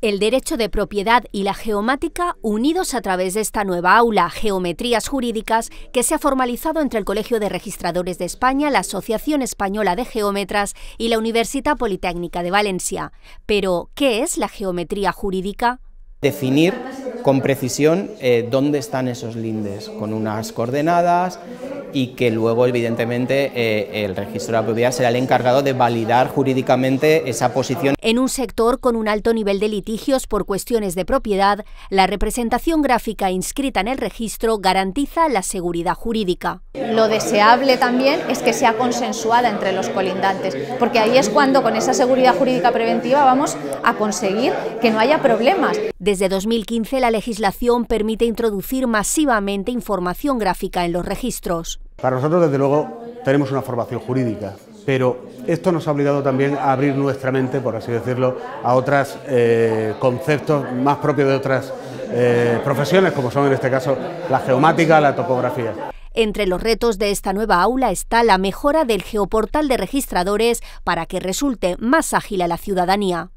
el derecho de propiedad y la geomática unidos a través de esta nueva aula, Geometrías Jurídicas, que se ha formalizado entre el Colegio de Registradores de España, la Asociación Española de Geómetras y la Universidad Politécnica de Valencia. Pero, ¿qué es la geometría jurídica? Definir con precisión eh, dónde están esos lindes, con unas coordenadas, y que luego, evidentemente, eh, el registro de la propiedad será el encargado de validar jurídicamente esa posición. En un sector con un alto nivel de litigios por cuestiones de propiedad, la representación gráfica inscrita en el registro garantiza la seguridad jurídica. Lo deseable también es que sea consensuada entre los colindantes, porque ahí es cuando con esa seguridad jurídica preventiva vamos a conseguir que no haya problemas. Desde 2015 la legislación permite introducir masivamente información gráfica en los registros. Para nosotros, desde luego, tenemos una formación jurídica, pero esto nos ha obligado también a abrir nuestra mente, por así decirlo, a otros eh, conceptos más propios de otras eh, profesiones, como son en este caso la geomática, la topografía. Entre los retos de esta nueva aula está la mejora del geoportal de registradores para que resulte más ágil a la ciudadanía.